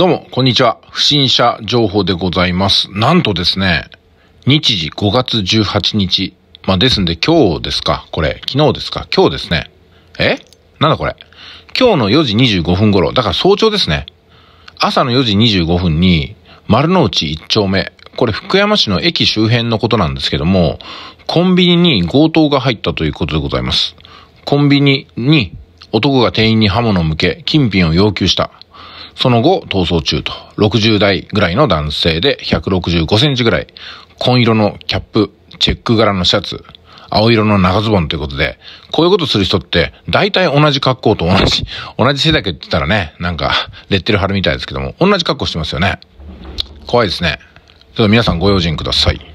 どうも、こんにちは。不審者情報でございます。なんとですね、日時5月18日。まあ、ですんで今日ですかこれ。昨日ですか今日ですね。えなんだこれ今日の4時25分頃。だから早朝ですね。朝の4時25分に、丸の内1丁目。これ福山市の駅周辺のことなんですけども、コンビニに強盗が入ったということでございます。コンビニに男が店員に刃物を向け、金品を要求した。その後、逃走中と、60代ぐらいの男性で165センチぐらい、紺色のキャップ、チェック柄のシャツ、青色の長ズボンということで、こういうことする人って、大体同じ格好と同じ、同じ背だけって言ったらね、なんか、レッテル貼るみたいですけども、同じ格好してますよね。怖いですね。ちょっと皆さんご用心ください。